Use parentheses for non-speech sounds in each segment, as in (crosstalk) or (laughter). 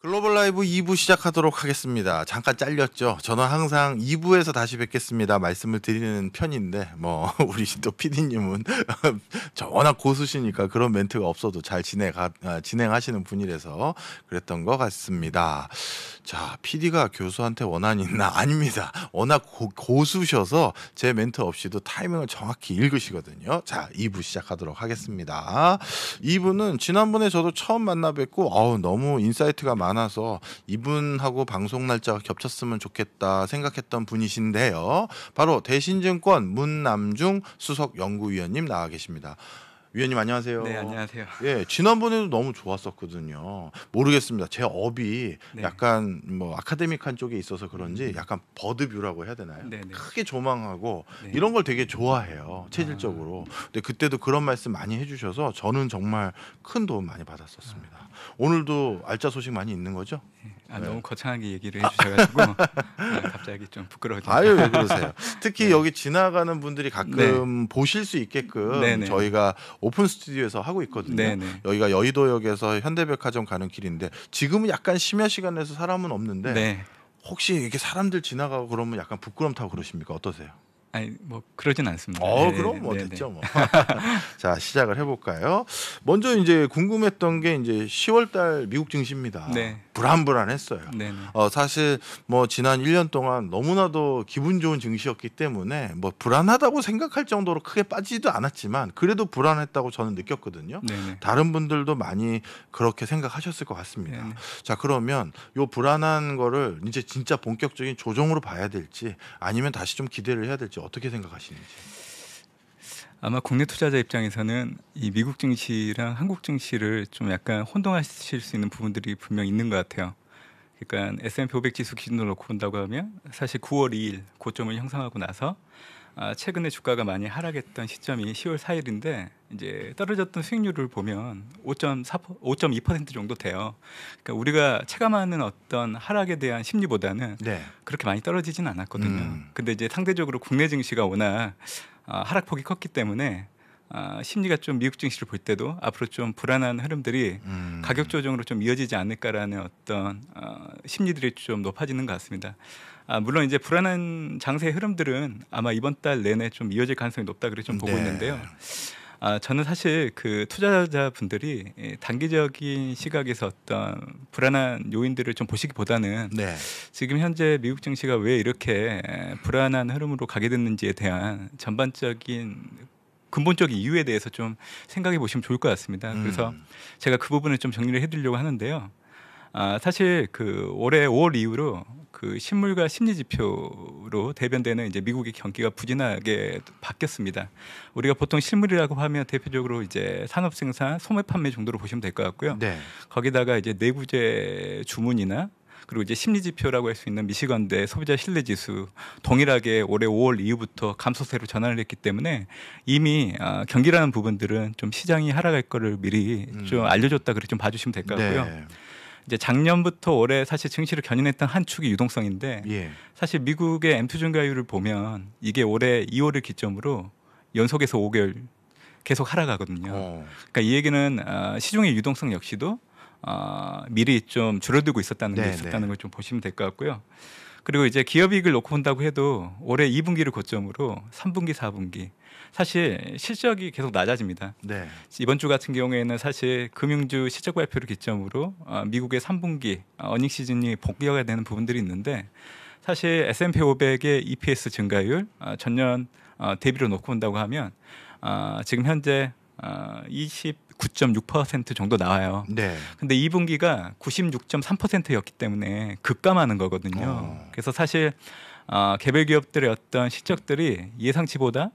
글로벌 라이브 2부 시작하도록 하겠습니다. 잠깐 잘렸죠. 저는 항상 2부에서 다시 뵙겠습니다. 말씀을 드리는 편인데 뭐 (laughs) 우리 또 PD님은 저 워낙 고수시니까 그런 멘트가 없어도 잘 진행하, 아, 진행하시는 분이라서 그랬던 것 같습니다. 자, PD가 교수한테 원한 이 있나? (laughs) 아닙니다. 워낙 고, 수셔서제 멘트 없이도 타이밍을 정확히 읽으시거든요. 자, 2부 시작하도록 하겠습니다. 2부는 지난번에 저도 처음 만나 뵙고 어우 너무 인사이트가 많 많아서 이분하고 방송 날짜가 겹쳤으면 좋겠다 생각했던 분이신데요. 바로 대신증권 문남중 수석 연구위원님 나와 계십니다. 위원님 안녕하세요. 네 안녕하세요. 예 지난번에도 너무 좋았었거든요. 모르겠습니다. 제 업이 네. 약간 뭐 아카데믹한 쪽에 있어서 그런지 음. 약간 버드뷰라고 해야 되나요? 네, 네. 크게 조망하고 네. 이런 걸 되게 좋아해요 체질적으로. 아. 근데 그때도 그런 말씀 많이 해주셔서 저는 정말 큰 도움 많이 받았었습니다. 아. 오늘도 알짜 소식 많이 있는 거죠? 네. 아, 네. 너무 거창하게 얘기를 해주셔가지고 (laughs) 아, 갑자기 좀 부끄러워지네요. 아유 왜 그러세요? 특히 네. 여기 지나가는 분들이 가끔 네. 보실 수 있게끔 네네. 저희가 오픈 스튜디오에서 하고 있거든요. 네네. 여기가 여의도역에서 현대백화점 가는 길인데 지금은 약간 심야 시간에서 사람은 없는데 네. 혹시 이렇게 사람들 지나가고 그러면 약간 부끄럼타고 그러십니까? 어떠세요? 아니 뭐 그러진 않습니다. 어 네네. 그럼 뭐 네, 네. 됐죠 뭐. (laughs) (laughs) 자 시작을 해볼까요? 먼저 이제 궁금했던 게 이제 10월달 미국 증시입니다. 네. 불안불안했어요. 어, 사실 뭐 지난 1년 동안 너무나도 기분 좋은 증시였기 때문에 뭐 불안하다고 생각할 정도로 크게 빠지지도 않았지만 그래도 불안했다고 저는 느꼈거든요. 네네. 다른 분들도 많이 그렇게 생각하셨을 것 같습니다. 네네. 자 그러면 요 불안한 거를 이제 진짜 본격적인 조정으로 봐야 될지 아니면 다시 좀 기대를 해야 될지 어떻게 생각하시는지. 아마 국내 투자자 입장에서는 이 미국 증시랑 한국 증시를 좀 약간 혼동하실 수 있는 부분들이 분명 있는 것 같아요. 그러니까 S&P 500 지수 기준으로 놓고 본다고 하면 사실 9월 2일 고점을 형성하고 나서 아, 최근에 주가가 많이 하락했던 시점이 10월 4일인데 이제 떨어졌던 수익률을 보면 5.4 5.2% 정도 돼요. 그러니까 우리가 체감하는 어떤 하락에 대한 심리보다는 네. 그렇게 많이 떨어지진 않았거든요. 음. 근데 이제 상대적으로 국내 증시가 워낙 어, 하락폭이 컸기 때문에 어, 심리가 좀 미국 증시를 볼 때도 앞으로 좀 불안한 흐름들이 음. 가격 조정으로 좀 이어지지 않을까라는 어떤 어, 심리들이 좀 높아지는 것 같습니다. 아, 물론 이제 불안한 장세 흐름들은 아마 이번 달 내내 좀 이어질 가능성이 높다 그래 좀 보고 네. 있는데요. 아, 저는 사실 그 투자자분들이 단기적인 시각에서 어떤 불안한 요인들을 좀 보시기보다는 네. 지금 현재 미국 증시가 왜 이렇게 불안한 흐름으로 가게 됐는지에 대한 전반적인 근본적인 이유에 대해서 좀 생각해 보시면 좋을 것 같습니다. 음. 그래서 제가 그 부분을 좀 정리를 해드리려고 하는데요. 아, 사실 그 올해 5월 이후로 그실물과 심리 지표로 대변되는 이제 미국의 경기가 부진하게 바뀌었습니다. 우리가 보통 실물이라고 하면 대표적으로 이제 산업 생산, 소매 판매 정도로 보시면 될 것 같고요. 네. 거기다가 이제 내구재 주문이나 그리고 이제 심리 지표라고 할 수 있는 미시건대 소비자 신뢰 지수 동일하게 올해 5월 이후부터 감소세로 전환을 했기 때문에 이미 어, 경기라는 부분들은 좀 시장이 하락할 거를 미리 음. 좀 알려줬다 그래 좀 봐주시면 될 것 같고요. 네. 이제 작년부터 올해 사실 증시를 견인했던 한 축이 유동성인데 예. 사실 미국의 M2 증가율을 보면 이게 올해 2월을 기점으로 연속해서 5개월 계속 하락하거든요. 오. 어. 그러니까 이 얘기는 어, 시중의 유동성 역시도 어, 미리 좀 줄어들고 있었다는 네, 게 있었다는 네. 걸좀 보시면 될 것 같고요. 그리고 이제 기업이익을 놓고 본다고 해도 올해 2분기를 고점으로 3분기, 4분기 사실 실적이 계속 낮아집니다. 네. 이번 주 같은 경우에는 사실 금융주 실적 발표를 기점으로 어, 미국의 3분기 어닝 시즌이 복귀가 되는 부분들이 있는데 사실 S&P 500의 EPS 증가율 어, 전년 어, 대비로 놓고 본다고 하면 지금 현재 29.6% 정도 나와요. 네. 근데 2분기가 96.3%였기 때문에 급감하는 거거든요. 어. 그래서 사실 개별 기업들의 어떤 실적들이 예상치보다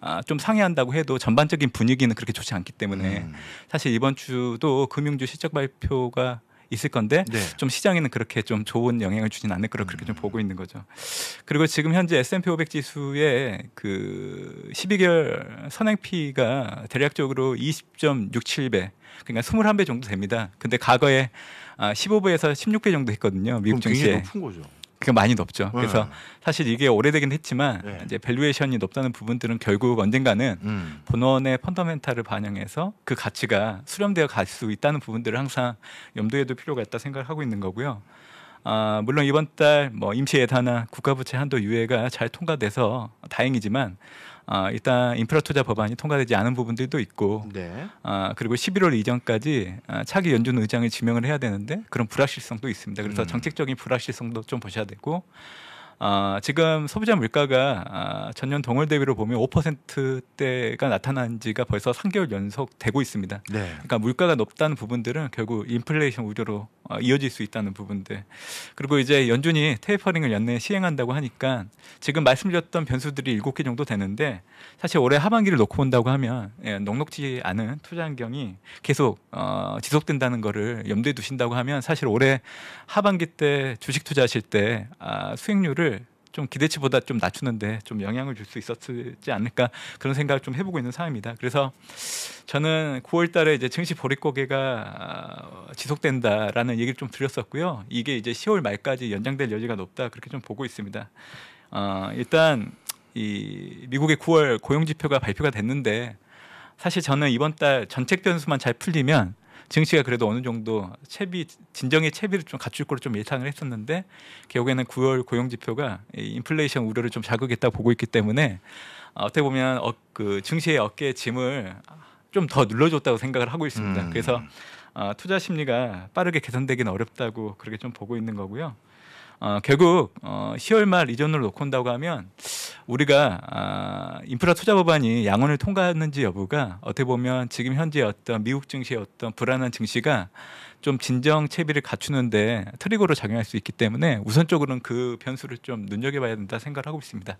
아, 좀 상회한다고 해도 전반적인 분위기는 그렇게 좋지 않기 때문에 음. 사실 이번 주도 금융주 실적 발표가 있을 건데 네. 좀 시장에는 그렇게 좀 좋은 영향을 주진 않을 거라 그렇게 음. 좀 보고 있는 거죠. 그리고 지금 현재 S&P 500 지수의 그 12개월 선행피가 대략적으로 20.67배 그러니까 21배 정도 됩니다. 근데 과거에 아, 15배에서 16배 정도 했거든요. 미국 증시에. 높은 거죠. 그게 많이 높죠. 음. 그래서 사실 이게 오래되긴 했지만 네. 이제 밸류에이션이 높다는 부분들은 결국 언젠가는 음. 본원의 펀더멘탈을 반영해서 그 가치가 수렴되어 갈 수 있다는 부분들을 항상 염두에 둘 필요가 있다 생각을 하고 있는 거고요. 아, 물론 이번 달 뭐 임시 예산나 국가부채 한도 유예가 잘 통과돼서 다행이지만 어, 일단 인프라 투자 법안이 통과되지 않은 부분들도 있고 네. 어, 그리고 11월 이전까지 어, 차기 연준 의장을 지명을 해야 되는데 그런 불확실성도 있습니다. 그래서 음. 정책적인 불확실성도 좀 보셔야 되고 어, 지금 소비자 물가가 아, 전년 동월 대비로 보면 5%대가 나타난 지가 벌써 3개월 연속 되고 있습니다. 네. 그러니까 물가가 높다는 부분들은 결국 인플레이션 우려로 어, 이어질 수 있다는 부분들. 그리고 이제 연준이 테이퍼링을 연내 시행한다고 하니까 지금 말씀드렸던 변수들이 7개 정도 되는데 사실 올해 하반기를 놓고 본다고 하면 예, 넉넉지 않은 투자 환경이 계속 어, 지속된다는 거를 염두에 두신다고 하면 사실 올해 하반기 때 주식 투자하실 때 아, 수익률을 좀 기대치보다 좀 낮추는데 좀 영향을 줄 수 있었지 않을까 그런 생각을 좀 해보고 있는 상황입니다. 그래서 저는 9월달에 이제 증시 보릿 고개가 어, 지속된다라는 얘기를 좀 드렸었고요. 이게 이제 10월 말까지 연장될 여지가 높다 그렇게 좀 보고 있습니다. 어, 일단 이 미국의 9월 고용 지표가 발표가 됐는데 사실 저는 이번 달 전책 변수만 잘 풀리면 증시가 그래도 어느 정도 채비 진정의 채비를 좀 갖출 거로 좀 예상을 했었는데 결국에는 9월 고용 지표가 인플레이션 우려를 좀 자극했다 보고 있기 때문에 아, 어떻게 어 보면 어, 그 증시의 어깨 짐을 좀 더 눌러줬다고 생각을 하고 있습니다. 음. 그래서 어, 투자 심리가 빠르게 개선되기는 어렵다고 그렇게 좀 보고 있는 거고요. 어, 결국 어, 10월 말 이전으로 놓고 온다고 하면 우리가 아, 인프라 투자 법안이 양원을 통과했는지 여부가 어떻게 보면 지금 현재 어떤 미국 증시의 어떤 불안한 증시가 좀 진정 채비를 갖추는데 트리거로 작용할 수 있기 때문에 우선적으로는 그 변수를 좀 눈여겨봐야 된다 생각을 하고 있습니다.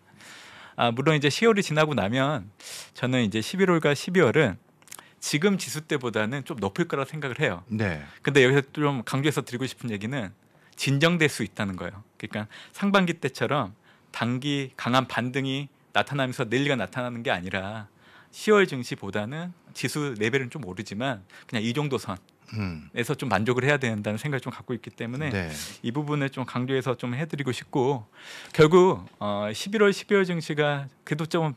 아, 물론 이제 10월이 지나고 나면 저는 이제 11월과 12월은 지금 지수 때보다는 좀 높을 거라 생각을 해요. 네. 근데 여기서 좀 강조해서 드리고 싶은 얘기는 진정될 수 있다는 거예요. 그러니까 상반기 때처럼 단기 강한 반등이 나타나면서 내리가 나타나는 게 아니라 10월 증시보다는 지수 레벨은 좀 오르지만 그냥 이 정도 선에서 음. 좀 만족을 해야 된다는 생각을 좀 갖고 있기 때문에 네. 이 부분을 좀 강조해서 좀 해드리고 싶고 결국 어, 11월 12월 증시가 그래도 좀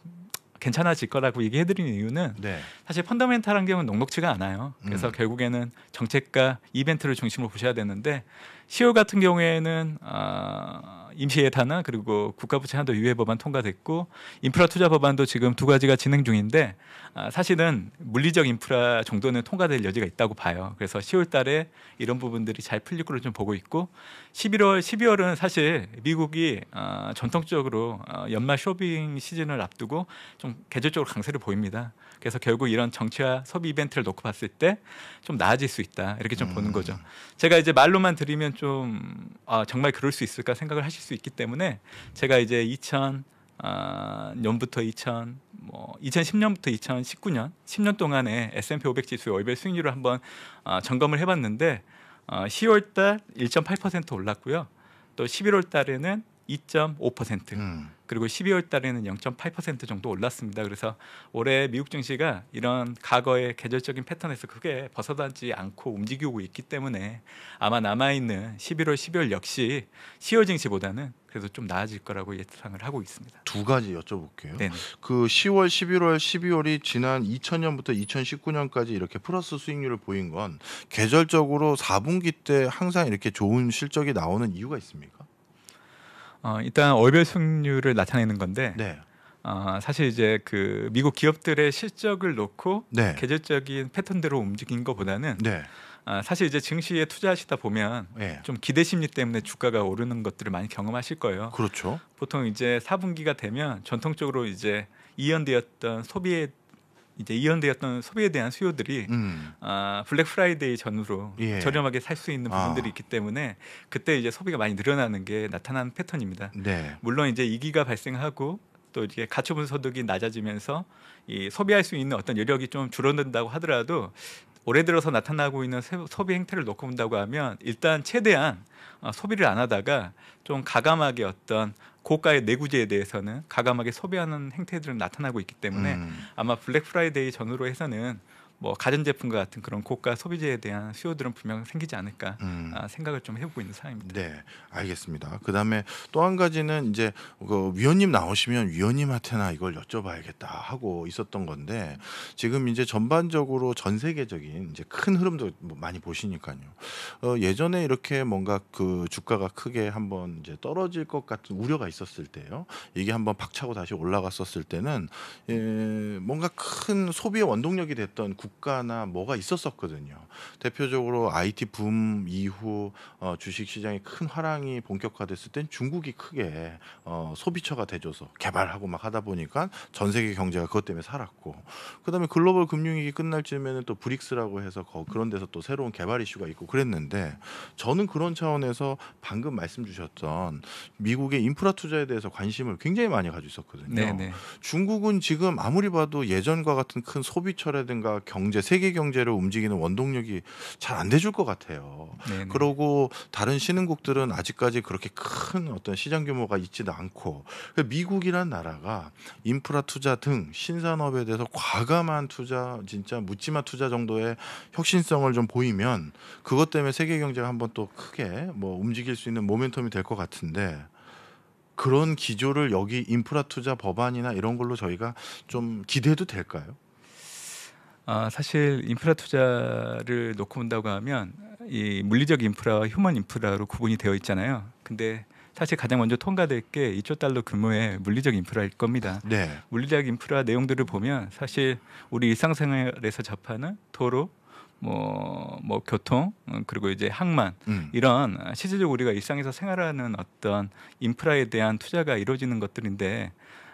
괜찮아질 거라고 얘기해드리는 이유는 네. 사실 펀더멘탈 환경은 녹록치가 않아요. 그래서 음. 결국에는 정책과 이벤트를 중심으로 보셔야 되는데 시효 같은 경우에는 아, 임시 예타나 그리고 국가부채 한도 유예 법안 통과됐고 인프라 투자 법안도 지금 두 가지가 진행 중인데 아, 사실은 물리적 인프라 정도는 통과될 여지가 있다고 봐요. 그래서 10월 달에 이런 부분들이 잘 풀릴 걸로 좀 보고 있고 11월 12월은 사실 미국이 아, 전통적으로 아, 연말 쇼핑 시즌을 앞두고 좀 계절적으로 강세를 보입니다. 그래서 결국 이런 정치와 소비 이벤트를 놓고 봤을 때 좀 나아질 수 있다 이렇게 좀 음. 보는 거죠. 제가 이제 말로만 드리면 좀 아, 정말 그럴 수 있을까 생각을 하실 수 있기 때문에 제가 이제 2000 아, 년부터 2000, 뭐 2010년부터 2019년 10년 동안에 S&P 500 지수의 월별 수익률을 한번 아, 점검을 해봤는데 아, 10월달 1.8% 올랐고요. 또 11월달에는 2.5%. 음. 그리고 12월 달에는 0.8% 정도 올랐습니다. 그래서 올해 미국 증시가 이런 과거의 계절적인 패턴에서 크게 벗어나지 않고 움직이고 있기 때문에 아마 남아있는 11월, 12월 역시 10월 증시보다는 그래도 좀 나아질 거라고 예상을 하고 있습니다. 두 가지 여쭤볼게요. 네네. 그 10월, 11월, 12월이 지난 2000년부터 2019년까지 이렇게 플러스 수익률을 보인 건 계절적으로 4분기 때 항상 이렇게 좋은 실적이 나오는 이유가 있습니까? 어, 일단 월별 승률을 나타내는 건데 네. 어, 사실 이제 그 미국 기업들의 실적을 놓고 네. 계절적인 패턴대로 움직인 것보다는 네. 아, 사실 이제 증시에 투자하시다 보면 예. 좀 기대 심리 때문에 주가가 오르는 것들을 많이 경험하실 거예요. 그렇죠. 보통 이제 4분기가 되면 전통적으로 이제 이연되었던 소비에 이제 이연되었던 소비에 대한 수요들이 음. 아, 블랙 프라이데이 전후로 예. 저렴하게 살 수 있는 아. 부분들이 아. 있기 때문에 그때 이제 소비가 많이 늘어나는 게 나타난 패턴입니다. 네. 물론 이제 이기가 발생하고 또 이제 가처분 소득이 낮아지면서 이 소비할 수 있는 어떤 여력이 좀 줄어든다고 하더라도 올해 들어서 나타나고 있는 소비 행태를 놓고 본다고 하면 일단 최대한 어, 소비를 안 하다가 좀 가감하게 어떤 고가의 내구재에 대해서는 가감하게 소비하는 행태들은 나타나고 있기 때문에 음. 아마 블랙 프라이데이 전후로 해서는 뭐 가전제품과 같은 그런 고가 소비재에 대한 수요들은 분명 생기지 않을까 음. 아, 생각을 좀 해보고 있는 상황입니다. 네, 알겠습니다. 그 다음에 또 한 가지는 이제 그 위원님 나오시면 위원님한테나 이걸 여쭤봐야겠다 하고 있었던 건데 지금 이제 전반적으로 전 세계적인 이제 큰 흐름도 뭐 많이 보시니까요. 어, 예전에 이렇게 뭔가 그 주가가 크게 한번 이제 떨어질 것 같은 우려가 있었을 때요. 이게 한번 박차고 다시 올라갔었을 때는 예, 뭔가 큰 소비의 원동력이 됐던 국 국가나 뭐가 있었었거든요. 대표적으로 IT 붐 이후 어, 주식 시장이큰 화랑이 본격화됐을 땐 중국이 크게 어, 소비처가 돼줘서 개발하고 막 하다 보니까 전 세계 경제가 그것 때문에 살았고 그다음에 글로벌 금융위기 끝날 쯤에는 또 브릭스라고 해서 그런 데서 또 새로운 개발 이슈가 있고 그랬는데 저는 그런 차원에서 방금 말씀 주셨던 미국의 인프라 투자에 대해서 관심을 굉장히 많이 가지고 있었거든요. 네네. 네. 중국은 지금 아무리 봐도 예전과 같은 큰 소비처라든가 경 경제 세계 경제를 움직이는 원동력이 잘 안 돼줄 것 같아요. 네네. 네. 그러고 다른 신흥국들은 아직까지 그렇게 큰 어떤 시장 규모가 있지도 않고 그 미국이란 나라가 인프라 투자 등 신산업에 대해서 과감한 투자 진짜 묻지마 투자 정도의 혁신성을 좀 보이면 그것 때문에 세계 경제가 한번 또 크게 뭐 움직일 수 있는 모멘텀이 될 것 같은데 그런 기조를 여기 인프라 투자 법안이나 이런 걸로 저희가 좀 기대해도 될까요? 아, 사실 인프라 투자를 놓고 본다고 하면 이 물리적 인프라와 휴먼 인프라로 구분이 되어 있잖아요. 근데 사실 가장 먼저 통과될 게 2조 달러 규모의 물리적 인프라일 겁니다. 네. 물리적 인프라 내용들을 보면 사실 우리 일상생활에서 접하는 도로, 뭐, 뭐 교통 어, 그리고 이제 항만 음. 이런 실질적으로 우리가 일상에서 생활하는 어떤 인프라에 대한 투자가 이루어지는 것들인데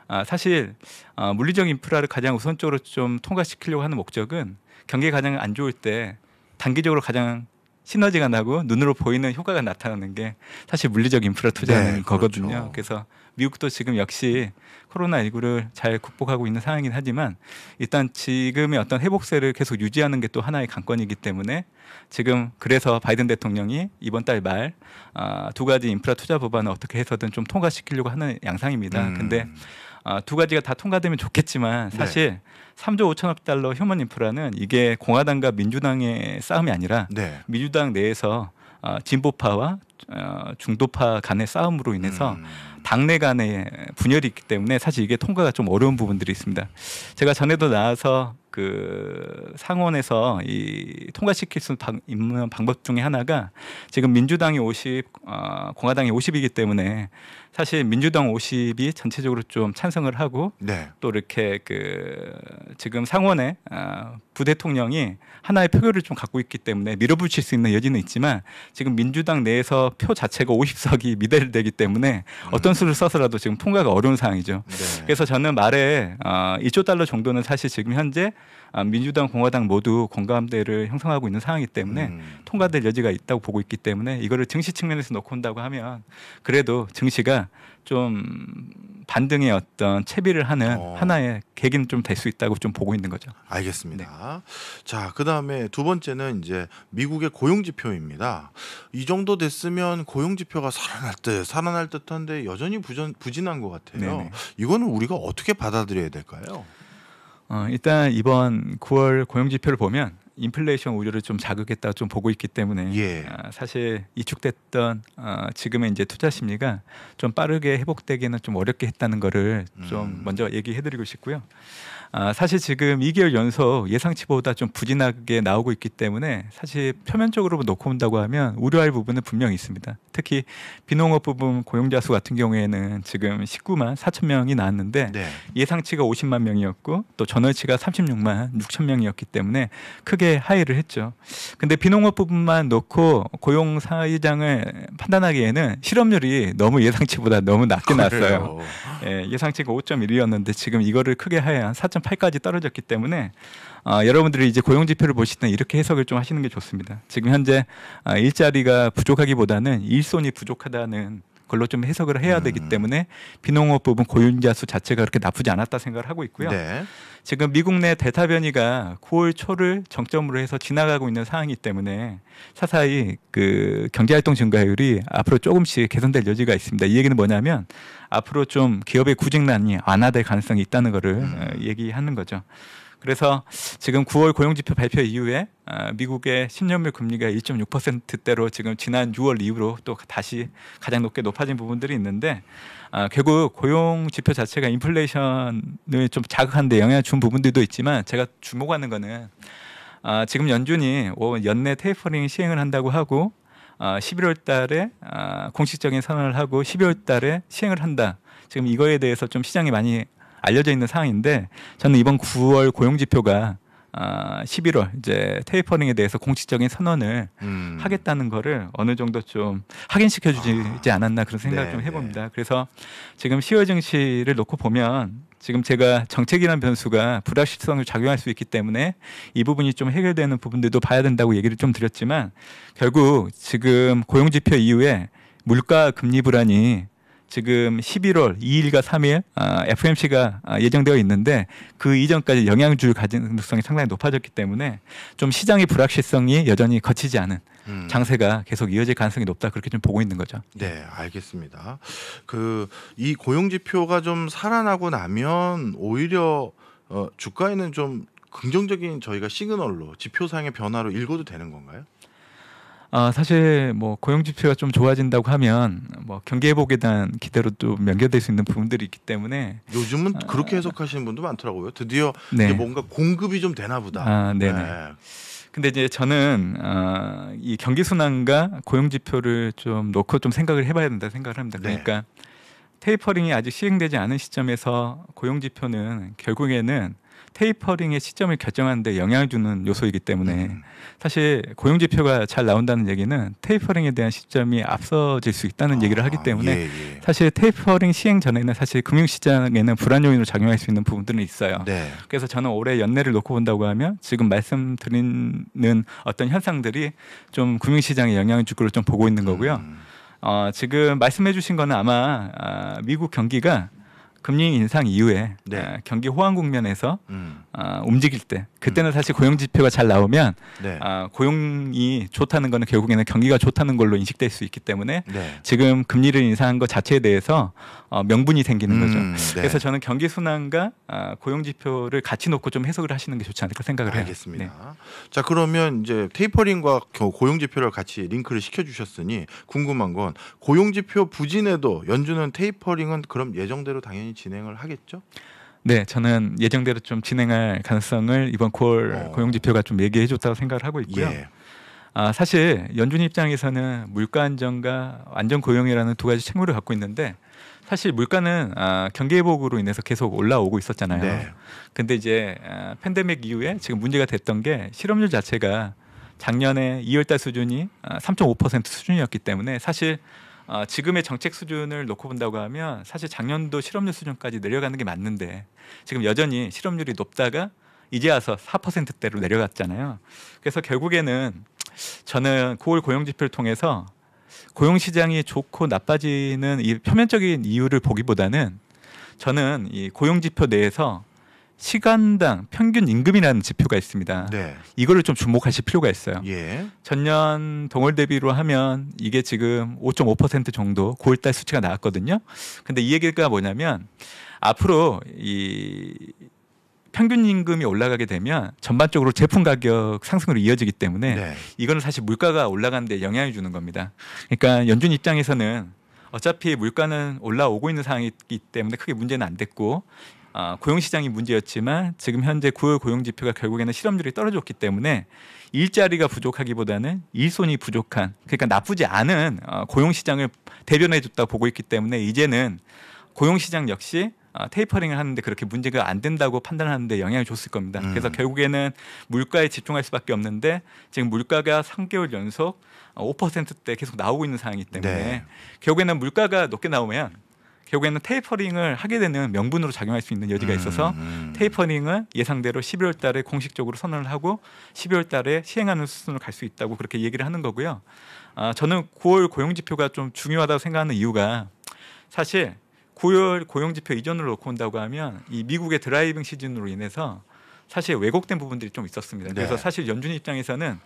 아, 사실 아, 물리적 인프라를 가장 우선적으로 좀 통과시키려고 하는 목적은 경기가 가장 안 좋을 때 단기적으로 가장 시너지가 나고 눈으로 보이는 효과가 나타나는 게 사실 물리적 인프라 투자는 네, 거거든요. 그렇죠. 그래서 미국도 지금 역시 코로나19를 잘 극복하고 있는 상황이긴 하지만 일단 지금의 어떤 회복세를 계속 유지하는 게 또 하나의 관건이기 때문에 지금 그래서 바이든 대통령이 이번 달 말두 아, 가지 인프라 투자 법안을 어떻게 해서든 좀 통과시키려고 하는 양상입니다. 음. 근데 아, 두 가지가 다 통과되면 좋겠지만 네. 사실 네. 3조 5천억 달러 휴먼 인프라는 이게 공화당과 민주당의 싸움이 아니라 네. 민주당 내에서 어, 진보파와 어, 중도파 간의 싸움으로 인해서 음. 당내 간의 분열이 있기 때문에 사실 이게 통과가 좀 어려운 부분들이 있습니다. 제가 전에도 나와서 그 상원에서 이 통과시킬 수 있는 방법 중에 하나가 지금 민주당이 50, 어, 공화당이 50이기 때문에 사실 민주당 50이 전체적으로 좀 찬성을 하고 네. 또 이렇게 그 지금 상원에 어, 부대통령이 하나의 표결을 좀 갖고 있기 때문에 밀어붙일 수 있는 여지는 있지만 지금 민주당 내에서 표 자체가 50석이 미달되기 때문에 음. 어떤 수를 써서라도 지금 통과가 어려운 상황이죠. 네. 그래서 저는 말에 어, 2조 달러 정도는 사실 지금 현재 아, 민주당 공화당 모두 공감대를 형성하고 있는 상황이기 때문에 음. 통과될 여지가 있다고 보고 있기 때문에 이거를 증시 측면에서 놓고 온다고 하면 그래도 증시가 좀 반등의 어떤 채비를 하는 어. 하나의 계기는 좀 될 수 있다고 좀 보고 있는 거죠. 알겠습니다. 네. 자, 그다음에 두 번째는 이제 미국의 고용 지표입니다. 이 정도 됐으면 고용 지표가 살아날 듯 살아날 듯한데 여전히 부전, 부진한 것 같아요. 네네. 이거는 우리가 어떻게 받아들여야 될까요? 어, 일단 이번 9월 고용지표를 보면 인플레이션 우려를 좀 자극했다 좀 보고 있기 때문에 예. 아, 사실 이축됐던 아, 지금의 이제 투자 심리가 좀 빠르게 회복되기는 좀 어렵게 했다는 거를 음. 좀 먼저 얘기해드리고 싶고요. 아, 사실 지금 2개월 연속 예상치보다 좀 부진하게 나오고 있기 때문에 사실 표면적으로 놓고 온다고 하면 우려할 부분은 분명히 있습니다. 특히 비농업 부분 고용자 수 같은 경우에는 지금 19만 4천 명이 나왔는데 네. 예상치가 50만 명이었고 또 전월치가 36만 6천 명이었기 때문에 크게 하이를 했죠. 근데 비농업 부분만 놓고 고용 사회장을 판단하기에는 실업률이 너무 예상치보다 너무 낮게 나왔어요 예, 예상치가 5.1이었는데 지금 이거를 크게 하회한 4. 8.8까지 떨어졌기 때문에 어, 여러분들이 이제 고용 지표를 보실 때 이렇게 해석을 좀 하시는 게 좋습니다. 지금 현재 어, 일자리가 부족하기보다는 일손이 부족하다는 걸로 좀 해석을 해야 음. 되기 때문에 비농업 부분 고윤자 수 자체가 그렇게 나쁘지 않았다 생각을 하고 있고요. 네. 지금 미국 내대타 변이가 9월 초를 정점으로 해서 지나가고 있는 상황이기 때문에 사사이 그 경제 활동 증가율이 앞으로 조금씩 개선될 여지가 있습니다. 이 얘기는 뭐냐면 앞으로 좀 기업의 구직난이 완화될 가능성이 있다는 거를 음. 어, 얘기하는 거죠. 그래서 지금 9월 고용지표 발표 이후에 어, 미국의 10년물 금리가 1.6%대로 지금 지난 6월 이후로 또 다시 가장 높게 높아진 부분들이 있는데 어, 결국 고용지표 자체가 인플레이션을 좀자극한데 영향을 준 부분들도 있지만 제가 주목하는 거는 어, 지금 연준이 연내 테이퍼링 시행을 한다고 하고 11월 달에 공식적인 선언을 하고 12월 달에 시행을 한다. 지금 이거에 대해서 좀 시장이 많이 알려져 있는 상황인데 저는 이번 9월 고용 지표가 아, 어, 11월 이제 테이퍼링에 대해서 공식적인 선언을 음. 하겠다는 거를 어느 정도 좀 확인시켜 주지 아. 않았나 그런 생각을 네, 좀 네. 해봅니다. 네. 그래서 지금 10월 증시를 놓고 보면 지금 제가 정책이라는 변수가 불확실성을 작용할 수 있기 때문에 이 부분이 좀 해결되는 부분들도 봐야 된다고 얘기를 좀 드렸지만 결국 지금 고용지표 이후에 물가 금리 불안이 지금 11월 2일과 3일 아, FMC가 아, 예정되어 있는데 그 이전까지 영향주를 가능성이 상당히 높아졌기 때문에 좀 시장의 불확실성이 여전히 거치지 않은 음. 장세가 계속 이어질 가능성이 높다 그렇게 좀 보고 있는 거죠. 네, 알겠습니다. 그 이 고용 지표가 좀 살아나고 나면 오히려 어, 주가에는 좀 긍정적인 저희가 시그널로 지표상의 변화로 읽어도 되는 건가요? 어, 사실 뭐 고용 지표가 좀 좋아진다고 하면 뭐 경기 회복에 대한 기대로 또 연결될 수 있는 부분들이 있기 때문에 요즘은 아, 그렇게 해석하시는 분도 많더라고요. 드디어 네. 뭔가 공급이 좀 되나 보다. 아, 네네. 네. 네. 근데 이제 저는 어, 이 경기 순환과 고용 지표를 좀 놓고 좀 생각을 해봐야 된다 생각을 합니다. 네. 그러니까 네. 테이퍼링이 아직 시행되지 않은 시점에서 고용 지표는 결국에는 테이퍼링의 시점을 결정하는데 영향을 주는 요소이기 때문에 음. 사실 고용 지표가 잘 나온다는 얘기는 테이퍼링에 대한 시점이 앞서질 수 있다는 아, 얘기를 하기 예, 때문에 예, 예. 사실 테이퍼링 시행 전에는 사실 금융시장에는 불안 요인으로 작용할 수 있는 부분들은 있어요. 네. 그래서 저는 올해 연내를 놓고 본다고 하면 지금 말씀드리는 어떤 현상들이 좀 금융시장에 영향을 줄 걸로 좀 보고 있는 거고요. 음. 어, 지금 말씀해 주신 거는 아마 아, 미국 경기가 금리 인상 이후에 네. 아, 경기 호황 국면에서 음. 어, 움직일 때 그때는 음. 사실 고용 지표가 잘 나오면 네. 어, 고용이 좋다는 거는 결국에는 경기가 좋다는 걸로 인식될 수 있기 때문에 네. 지금 금리를 인상한 것 자체에 대해서 어, 명분이 생기는 음, 거죠. 네. 그래서 저는 경기 순환과 어, 고용 지표를 같이 놓고 좀 해석을 하시는 게 좋지 않을까 생각을 해요. 알겠습니다. 네. 자 그러면 이제 테이퍼링과 고용 지표를 같이 링크를 시켜주셨으니 궁금한 건 고용 지표 부진에도 연준은 테이퍼링은 그럼 예정대로 당연히 당연히 진행을 하겠죠? 네, 저는 예정대로 좀 진행할 가능성을 이번 9월 어. 고용지표가 좀 얘기해 줬다고 생각을 하고 있고요. 예. 아, 사실 연준 입장에서는 물가 안정과 안전 고용이라는 두 가지 책무를 갖고 있는데 사실 물가는 아, 경기 회복으로 인해서 계속 올라오고 있었잖아요. 네. 근데 이제 아, 팬데믹 이후에 지금 문제가 됐던 게 실업률 자체가 작년에 2월달 수준이 아, 3.5% 수준이었기 때문에 사실 어, 지금의 정책 수준을 놓고 본다고 하면 사실 작년도 실업률 수준까지 내려가는 게 맞는데 지금 여전히 실업률이 높다가 이제 와서 4%대로 내려갔잖아요. 그래서 결국에는 저는 9월 고용 지표를 통해서 고용 시장이 좋고 나빠지는 이 표면적인 이유를 보기보다는 저는 이 고용 지표 내에서 시간당 평균 임금이라는 지표가 있습니다. 네. 이거를 좀 주목하실 필요가 있어요. 예. 전년 동월 대비로 하면 이게 지금 5.5% 정도 9월달 수치가 나왔거든요. 근데 이 얘기가 뭐냐면 앞으로 이 평균 임금이 올라가게 되면 전반적으로 제품 가격 상승으로 이어지기 때문에 네. 이거는 사실 물가가 올라가는데 영향을 주는 겁니다. 그러니까 연준 입장에서는 어차피 물가는 올라오고 있는 상황이기 때문에 크게 문제는 안 됐고 어, 고용시장이 문제였지만 지금 현재 9월 고용지표가 결국에는 실업률이 떨어졌기 때문에 일자리가 부족하기보다는 일손이 부족한 그러니까 나쁘지 않은 어, 고용시장을 대변해줬다 보고 있기 때문에 이제는 고용시장 역시 어, 테이퍼링을 하는데 그렇게 문제가 안 된다고 판단하는데 영향을 줬을 겁니다. 음. 그래서 결국에는 물가에 집중할 수밖에 없는데 지금 물가가 3개월 연속 5%대 어, 계속 나오고 있는 상황이기 때문에 네. 결국에는 물가가 높게 나오면 결국에는 테이퍼링을 하게 되는 명분으로 작용할 수 있는 여지가 음, 있어서 음, 테이퍼링은 예상대로 1 2월 달에 공식적으로 선언을 하고 12월 달에 시행하는 수순로갈 수 있다고 그렇게 얘기를 하는 거고요. 아, 저는 9월 고용 지표가 좀 중요하다고 생각하는 이유가 사실 9월 고용 지표 이전으로 놓고 온다고 하면 이 미국의 드라이빙 시즌으로 인해서 사실 왜곡된 부분들이 좀 있었습니다. 그래서 네. 사실 연준 입장에서는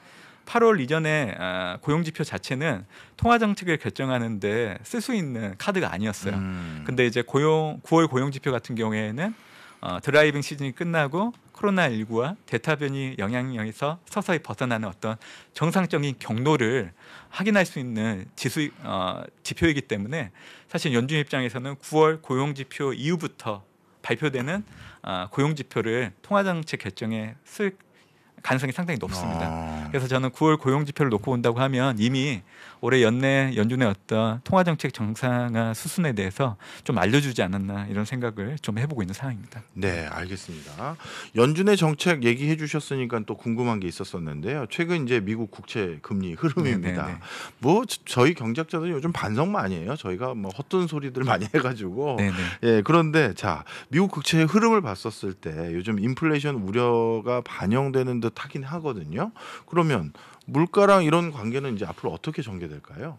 8월 이전에 아, 고용지표 자체는 통화정책을 결정하는데 쓸 수 있는 카드가 아니었어요. 음. 근데 이제 고용 9월 고용지표 같은 경우에는 어, 드라이빙 시즌이 끝나고 코로나19와 대타 변이 영향력에서 서서히 벗어나는 어떤 정상적인 경로를 확인할 수 있는 지수 어, 지표이기 때문에 사실 연준 입장에서는 9월 고용 지표 이후부터 발표되는 어, 아, 고용 지표를 통화정책 결정에 쓸 가능성이 상당히 높습니다. 아. 그래서 저는 9월 고용 지표를 놓고 온다고 하면 이미 올해 연내 연준의 어떤 통화정책 정상화 수순에 대해서 좀 알려주지 않았나 이런 생각을 좀 해보고 있는 상황입니다. 네, 알겠습니다. 연준의 정책 얘기해 주셨으니까 또 궁금한 게 있었었는데요. 최근 이제 미국 국채 금리 흐름입니다. 네네네. 네, 네. 뭐 저희 경제학자들이 요즘 반성 많이 해요. 저희가 뭐 헛된 소리들 많이 해가지고 네네. 네. 예 그런데 자 미국 국채의 흐름을 봤었을 때 요즘 인플레이션 우려가 반영되는 듯 하긴 하거든요. 그러면 물가랑 이런 관계는 이제 앞으로 어떻게 전개될까요?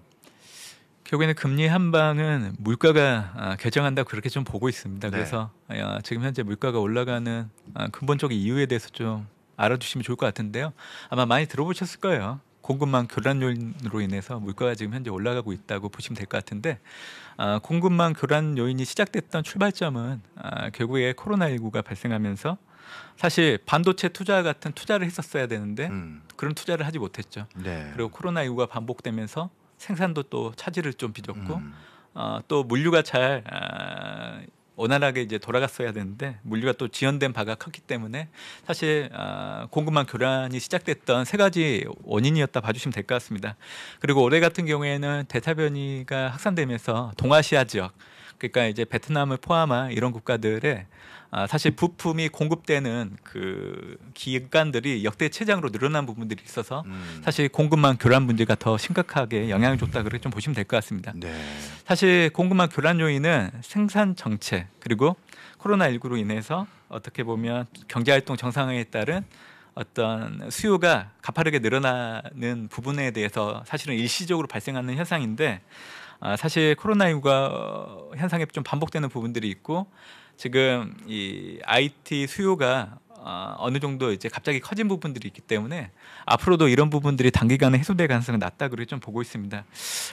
결국에는 금리 한방은 물가가 결정한다고 아, 그렇게 좀 보고 있습니다. 네. 그래서 아, 지금 현재 물가가 올라가는 아, 근본적인 이유에 대해서 좀 알아주시면 좋을 것 같은데요. 아마 많이 들어보셨을 거예요. 공급망 교란 요인으로 인해서 물가가 지금 현재 올라가고 있다고 보시면 될 것 같은데 아, 공급망 교란 요인이 시작됐던 출발점은 아, 결국에 코로나19가 발생하면서 사실 반도체 투자 같은 투자를 했었어야 되는데 음. 그런 투자를 하지 못했죠. 네. 그리고 코로나 이후가 반복되면서 생산도 또 차질을 좀 빚었고 음. 어, 또 물류가 잘 어, 원활하게 이제 돌아갔어야 되는데 물류가 또 지연된 바가 컸기 때문에 사실 아, 공급망 교란이 시작됐던 세 가지 원인이었다 봐주시면 될 것 같습니다. 그리고 올해 같은 경우에는 대타 변이가 확산되면서 동아시아 지역 그러니까 이제 베트남을 포함한 이런 국가들의 아, 사실 부품이 공급되는 그 기관들이 역대 최장으로 늘어난 부분들이 있어서 음. 사실 공급망 교란 문제가 더 심각하게 영향을 줬다 그렇게 좀 보시면 될 것 같습니다. 네. 사실 공급망 교란 요인은 생산 정체 그리고 코로나19로 인해서 어떻게 보면 경제활동 정상화에 따른 어떤 수요가 가파르게 늘어나는 부분에 대해서 사실은 일시적으로 발생하는 현상인데 아, 사실 코로나19가 어, 현상에 좀 반복되는 부분들이 있고 지금 이 IT 수요가 어, 어느 정도 이제 갑자기 커진 부분들이 있기 때문에 앞으로도 이런 부분들이 단기간에 해소될 가능성이 낮다 그렇게 좀 보고 있습니다.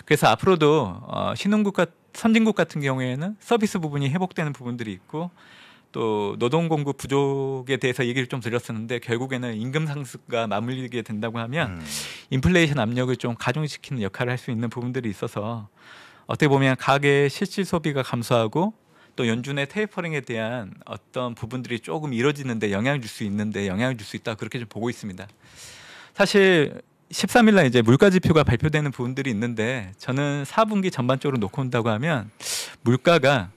그래서 앞으로도 어, 신흥국 과 선진국 같은 경우에는 서비스 부분이 회복되는 부분들이 있고 또 노동 공급 부족에 대해서 얘기를 좀 드렸었는데 결국에는 임금 상승과 맞물리게 된다고 하면 음. 인플레이션 압력을 좀 가중시키는 역할을 할 수 있는 부분들이 있어서 어떻게 보면 가계 실질 소비가 감소하고 또 연준의 테이퍼링에 대한 어떤 부분들이 조금 이뤄지는데 영향을 줄 수 있는데 영향을 줄 수 있다 그렇게 좀 보고 있습니다. 사실 13일 날 이제 물가 지표가 발표되는 부분들이 있는데 저는 4분기 전반적으로 놓고 온다고 하면 물가가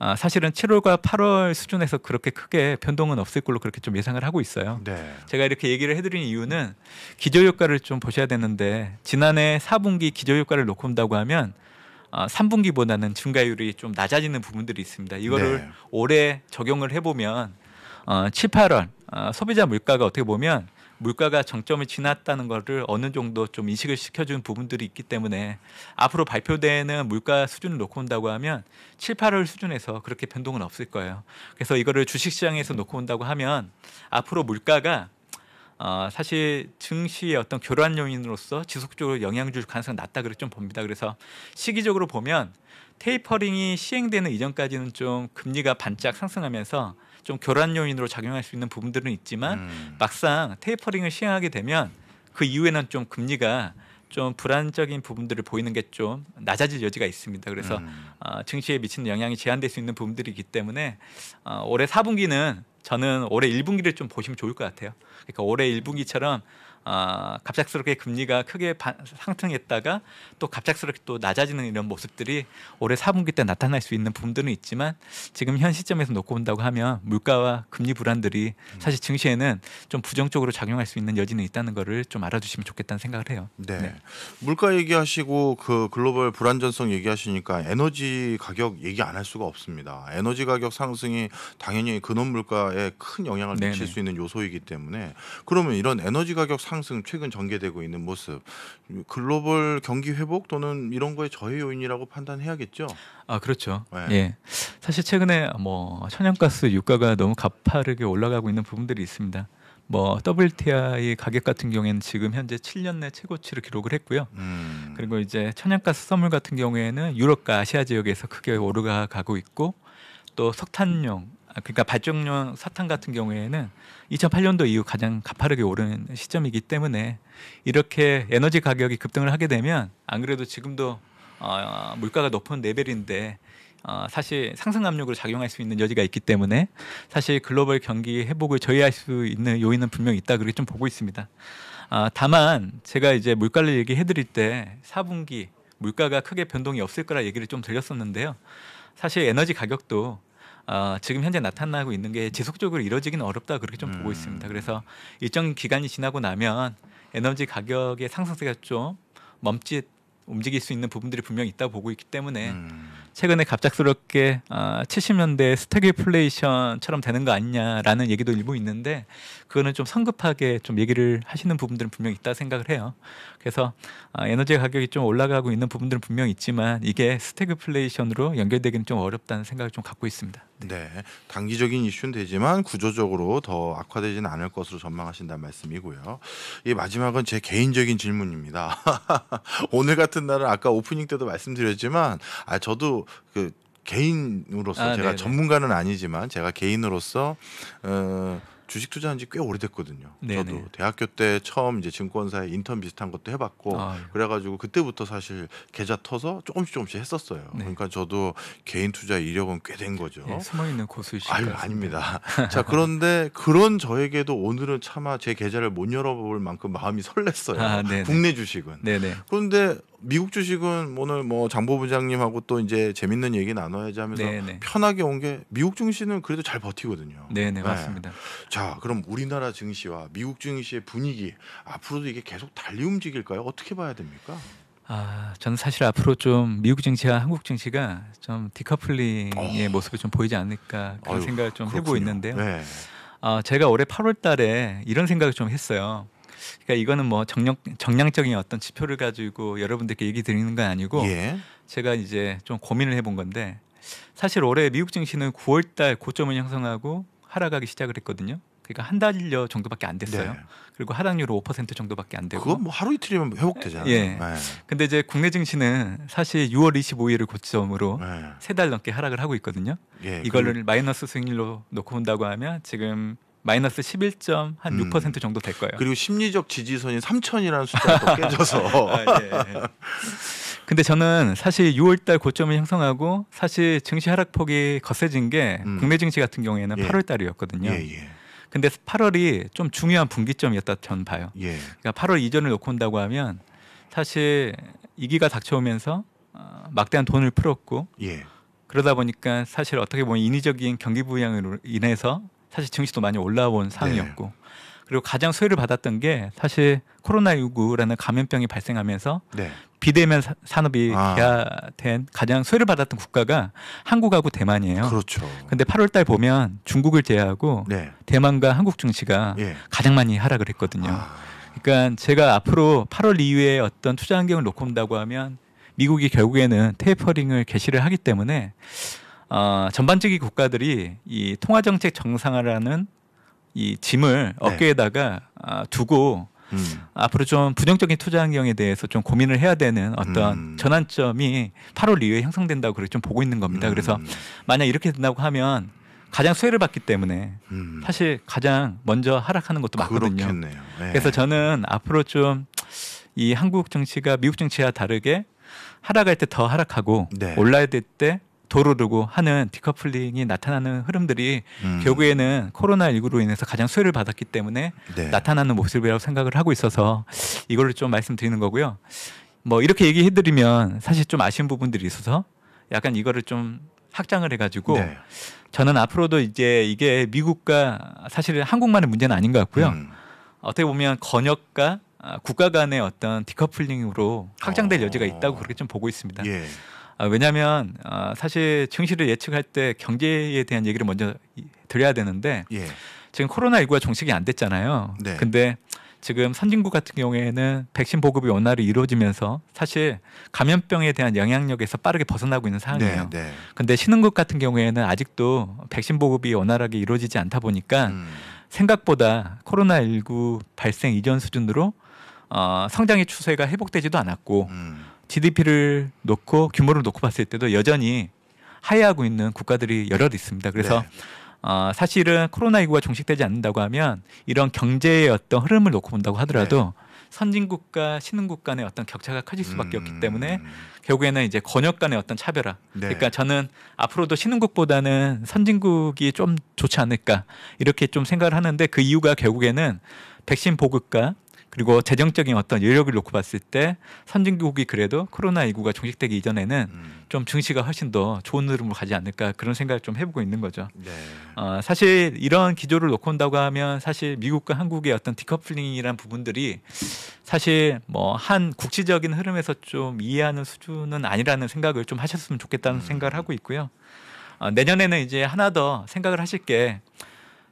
아, 사실은 7월과 8월 수준에서 그렇게 크게 변동은 없을 걸로 그렇게 좀 예상을 하고 있어요. 네. 제가 이렇게 얘기를 해드린 이유는 기저효과를 좀 보셔야 되는데 지난해 4분기 기저효과를 놓고 온다고 하면 아, 3분기보다는 증가율이 좀 낮아지는 부분들이 있습니다. 이거를 네. 올해 적용을 해보면 어, 7, 8월 어, 소비자 물가가 어떻게 보면 물가가 정점을 지났다는 것을 어느 정도 좀 인식을 시켜준 부분들이 있기 때문에 앞으로 발표되는 물가 수준을 놓고 온다고 하면 7, 8월 수준에서 그렇게 변동은 없을 거예요. 그래서 이거를 주식시장에서 놓고 온다고 하면 앞으로 물가가 어, 사실 증시의 어떤 교란 요인으로서 지속적으로 영향 줄 가능성이 낮다 그래 좀 봅니다. 그래서 시기적으로 보면 테이퍼링이 시행되는 이전까지는 좀 금리가 반짝 상승하면서 좀 교란 요인으로 작용할 수 있는 부분들은 있지만 음. 막상 테이퍼링을 시행하게 되면 그 이후에는 좀 금리가 좀 불안적인 부분들을 보이는 게 좀 낮아질 여지가 있습니다. 그래서 음. 어, 증시에 미치는 영향이 제한될 수 있는 부분들이기 때문에 어, 올해 4분기는 저는 올해 1분기를 좀 보시면 좋을 것 같아요. 그러니까 올해 1분기처럼 아, 갑작스럽게 금리가 크게 바, 상승했다가 또 갑작스럽게 또 낮아지는 이런 모습들이 올해 4분기 때 나타날 수 있는 부분들은 있지만 지금 현 시점에서 놓고 본다고 하면 물가와 금리 불안들이 음. 사실 증시에는 좀 부정적으로 작용할 수 있는 여지는 있다는 거를 좀 알아주시면 좋겠다는 생각을 해요. 네. 네. 물가 얘기하시고 그 글로벌 불안전성 얘기하시니까 에너지 가격 얘기 안 할 수가 없습니다. 에너지 가격 상승이 당연히 근원 물가에 큰 영향을 미칠 네네. 수 있는 요소이기 때문에 그러면 이런 에너지 가격 상 상승 최근 전개되고 있는 모습 글로벌 경기 회복 또는 이런 거에 저해 요인이라고 판단해야겠죠. 아 그렇죠. 네. 예. 사실 최근에 뭐 천연가스 유가가 너무 가파르게 올라가고 있는 부분들이 있습니다. 뭐 WTI 가격 같은 경우에는 지금 현재 7년 내 최고치를 기록을 했고요. 음. 그리고 이제 천연가스 선물 같은 경우에는 유럽과 아시아 지역에서 크게 오르가 가고 있고 또 석탄용 아, 그러니까 발전용 사탕 같은 경우에는 2008년도 이후 가장 가파르게 오른 시점이기 때문에 이렇게 에너지 가격이 급등을 하게 되면 안 그래도 지금도 어, 물가가 높은 레벨인데 어, 사실 상승 압력으로 작용할 수 있는 여지가 있기 때문에 사실 글로벌 경기 회복을 저해할 수 있는 요인은 분명히 있다 그렇게 좀 보고 있습니다. 아, 다만 제가 이제 물가를 얘기해 드릴 때 4분기 물가가 크게 변동이 없을 거라 얘기를 좀 드렸었는데요. 사실 에너지 가격도 어, 지금 현재 나타나고 있는 게 지속적으로 이루어지기는 어렵다 그렇게 좀 음. 보고 있습니다. 음. 그래서 일정 기간이 지나고 나면 에너지 가격의 상승세가 좀 멈칫 움직일 수 있는 부분들이 분명히 있다 보고 있기 때문에 음. 최근에 갑작스럽게 어, 70년대 스태그플레이션처럼 되는 거 아니냐라는 얘기도 일부 있는데 그거는 좀 성급하게 좀 얘기를 하시는 부분들은 분명히 있다 생각을 해요. 그래서 아, 에너지 가격이 좀 올라가고 있는 부분들은 분명히 있지만 이게 스태그플레이션으로 연결되기는 좀 어렵다는 생각을 좀 갖고 있습니다. 네. 네, 단기적인 이슈는 되지만 구조적으로 더 악화되지는 않을 것으로 전망하신다는 말씀이고요. 이 마지막은 제 개인적인 질문입니다. (laughs) 오늘 같은 날은 아까 오프닝 때도 말씀드렸지만, 아 저도 그 개인으로서 아, 제가 네네. 전문가는 아니지만 제가 개인으로서 어. 주식 투자한 지 꽤 오래됐거든요. 네네. 저도 대학교 때 처음 이제 증권사에 인턴 비슷한 것도 해봤고 아, 예. 그래가지고 그때부터 사실 계좌 터서 조금씩 조금씩 했었어요. 네. 그러니까 저도 개인 투자 이력은 꽤 된 거죠. 네, 숨어있는 고수이시 아유 아닙니다. (laughs) 자 그런데 그런 저에게도 오늘은 차마 제 계좌를 못 열어볼 만큼 마음이 설렜어요. 아, 국내 주식은. 네네. 그런데 미국 주식은 오늘 뭐 장보 부장님하고 또 이제 재밌는 얘기 나눠야지 하면서 네네. 네. 편하게 온 게 미국 증시는 그래도 잘 버티거든요. 네네, 네, 네 맞습니다. 자 그럼 우리나라 증시와 미국 증시의 분위기 앞으로도 이게 계속 달리 움직일까요? 어떻게 봐야 됩니까? 아, 저는 사실 앞으로 좀 미국 증시와 한국 증시가 좀 디커플링의 어. 모습이 좀 보이지 않을까 그런 아유, 생각을 좀 그렇군요. 해보고 있는데요. 네. 아, 제가 올해 8월 달에 이런 생각을 좀 했어요. 그러니까 이거는 뭐 정량 정량적인 어떤 지표를 가지고 여러분들께 얘기 드리는 건 아니고 예. 제가 이제 좀 고민을 해본 건데 사실 올해 미국 증시는 9월달 고점을 형성하고 하락하기 시작을 했거든요. 그러니까 한 달여 정도밖에 안 됐어요. 네. 그리고 하락률 5% 정도밖에 안 되고. 그건 뭐 하루 이틀이면 회복되잖아요. 예. 네. 근데 이제 국내 증시는 사실 6월 25일을 고점으로 네. 세달 넘게 하락을 하고 있거든요. 예, 이걸 그... 마이너스 수익률로 놓고 본다고 하면 지금 마이너스 11점 한6% 음. 정도 될 거예요. 그리고 심리적 지지선이 3천이라는 숫자가 깨져서. (laughs) 아, 예, 근데 저는 사실 6월달 고점을 형성하고 사실 증시 하락폭이 거세진 게 음. 국내 증시 같은 경우에는 예. 8월달이었거든요. 예, 예. 근데 8월이 좀 중요한 분기점이었다 전 봐요. 예. 그러니까 8월 이전을 놓고 온다고 하면 사실 이기가 닥쳐오면서 어, 막대한 돈을 풀었고 그러다 보니까 사실 어떻게 보면 인위적인 경기 부양으로 인해서 사실 증시도 많이 올라온 상황이었고 네. 그리고 가장 소외를 받았던 게 사실 코로나19라는 감염병이 발생하면서 네. 비대면 사, 산업이 아. 개화된 가장 소외를 받았던 국가가 한국하고 대만이에요. 그렇죠. 근데 8월 달 보면 중국을 제외하고 네. 대만과 한국 증시가 예. 가장 많이 하락을 했거든요. 아. 그러니까 제가 앞으로 8월 이후에 어떤 투자 환경을 놓고 온다고 하면 미국이 결국에는 테이퍼링을 개시를 하기 때문에 어, 전반적인 국가들이 이 통화 정책 정상화라는 이 짐을 네. 어깨에다가 어, 두고 음. 앞으로 좀 부정적인 투자 환경에 대해서 좀 고민을 해야 되는 어떤 음. 전환점이 8월 이후에 형성된다고 그렇게 좀 보고 있는 겁니다. 음. 그래서 만약 이렇게 된다고 하면 가장 수혜를 받기 때문에 음. 사실 가장 먼저 하락하는 것도 맞거든요. 네. 그래서 저는 앞으로 좀 이 한국 정치가 미국 정치와 다르게 하락할 때 더 하락하고 네. 올라야 될때 도로르고 하는 디커플링이 나타나는 흐름들이 음. 결국에는 코로나19로 인해서 가장 수혜를 받았기 때문에 네. 나타나는 모습이라고 생각을 하고 있어서 이거를 좀 말씀드리는 거고요. 뭐 이렇게 얘기해드리면 사실 좀 아쉬운 부분들이 있어서 약간 이거를 좀 확장을 해가지고 네. 저는 앞으로도 이제 이게 미국과 사실 한국만의 문제는 아닌 것 같고요. 음. 어떻게 보면 권역과 아, 국가 간의 어떤 디커플링으로 확장될 어. 여지가 있다고 그렇게 좀 보고 있습니다. 예. 아, 왜냐하면 아, 사실 증시를 예측할 때 경제에 대한 얘기를 먼저 드려야 되는데 예. 지금 코로나19가 종식이 안 됐잖아요. 네. 근데 지금 선진국 같은 경우에는 백신 보급이 원활히 이루어지면서 사실 감염병에 대한 영향력에서 빠르게 벗어나고 있는 상황이에요. 네, 네. 근데 신흥국 같은 경우에는 아직도 백신 보급이 원활하게 이루어지지 않다 보니까 음. 생각보다 코로나19 발생 이전 수준으로 어, 성장의 추세가 회복되지도 않았고 음. GDP를 놓고 규모를 놓고 봤을 때도 여전히 하회하고 있는 국가들이 여러 있습니다. 그래서 네. 어, 사실은 코로나19가 종식되지 않는다고 하면 이런 경제의 어떤 흐름을 놓고 본다고 하더라도 네. 선진국과 신흥국 간의 어떤 격차가 커질 수밖에 음... 없기 때문에 결국에는 이제 권역 간의 어떤 차별화. 네. 그러니까 저는 앞으로도 신흥국보다는 선진국이 좀 좋지 않을까 이렇게 좀 생각을 하는데 그 이유가 결국에는 백신 보급과 그리고 재정적인 어떤 여력을 놓고 봤을 때 선진국이 그래도 코로나19가 종식되기 이전에는 음. 좀 증시가 훨씬 더 좋은 흐름으로 가지 않을까 그런 생각을 좀 해보고 있는 거죠. 네. 어, 사실 이런 기조를 놓고 온다고 하면 사실 미국과 한국의 어떤 디커플링이란 부분들이 사실 뭐 한 국지적인 흐름에서 좀 이해하는 수준은 아니라는 생각을 좀 하셨으면 좋겠다는 음. 생각을 하고 있고요. 어, 내년에는 이제 하나 더 생각을 하실 게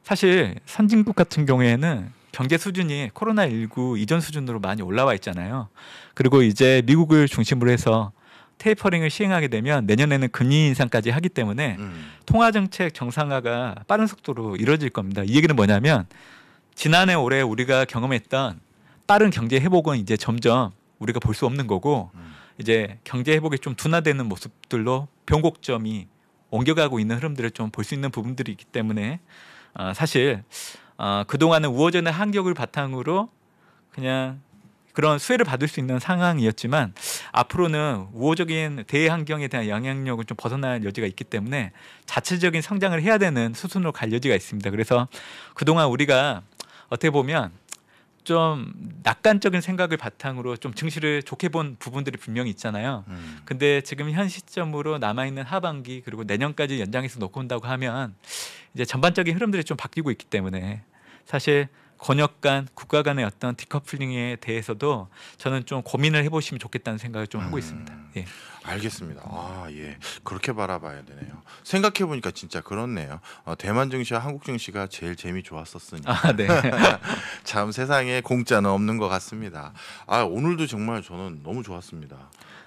사실 선진국 같은 경우에는 경제 수준이 코로나19 이전 수준으로 많이 올라와 있잖아요. 그리고 이제 미국을 중심으로 해서 테이퍼링을 시행하게 되면 내년에는 금리 인상까지 하기 때문에 음. 통화 정책 정상화가 빠른 속도로 이루어질 겁니다. 이 얘기는 뭐냐면 지난해 올해 우리가 경험했던 빠른 경제 회복은 이제 점점 우리가 볼 수 없는 거고 음. 이제 경제 회복이 좀 둔화되는 모습들로 변곡점이 옮겨가고 있는 흐름들을 좀 볼 수 있는 부분들이 있기 때문에 어, 사실 어, 그동안은 우호적인 한격을 바탕으로 그냥 그런 수혜를 받을 수 있는 상황이었지만 앞으로는 우호적인 대환경에 대한 영향력을 좀 벗어날 여지가 있기 때문에 자체적인 성장을 해야 되는 수순으로 갈 여지가 있습니다. 그래서 그동안 우리가 어떻게 보면 좀 낙관적인 생각을 바탕으로 좀 증시를 좋게 본 부분들이 분명히 있잖아요. 음. 근데 지금 현 시점으로 남아 있는 하반기 그리고 내년까지 연장해서 놓고 온다고 하면 이제 전반적인 흐름들이 좀 바뀌고 있기 때문에 사실 권역 간 국가 간의 어떤 디커플링에 대해서도 저는 좀 고민을 해보시면 좋겠다는 생각을 좀 음, 하고 있습니다. 예. 알겠습니다. 아 예, 그렇게 바라봐야 되네요. 생각해 보니까 진짜 그렇네요. 어, 대만 증시와 한국 증시가 제일 재미 좋았었으니. 아 네. (laughs) 참 세상에 공짜는 없는 것 같습니다. 아 오늘도 정말 저는 너무 좋았습니다.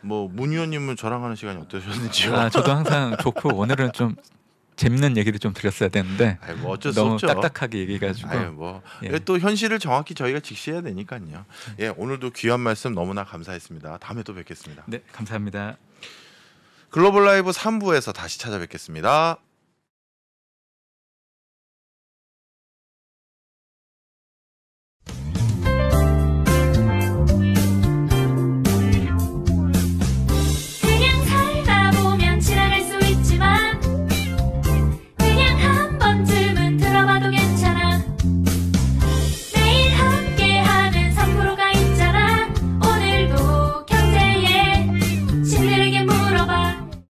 뭐문 의원님은 저랑 하는 시간이 어떠셨는지요? 아 저도 항상 좋고 오늘은 좀 재밌는 얘기를 좀 드렸어야 되는데 아이, 뭐 너무 없죠. 딱딱하게 얘기해가지고 아이, 뭐. 예. 또 현실을 정확히 저희가 직시해야 되니까요. 예, 오늘도 귀한 말씀 너무나 감사했습니다. 다음에 또 뵙겠습니다. 네, 감사합니다. 글로벌 라이브 3부에서 다시 찾아뵙겠습니다.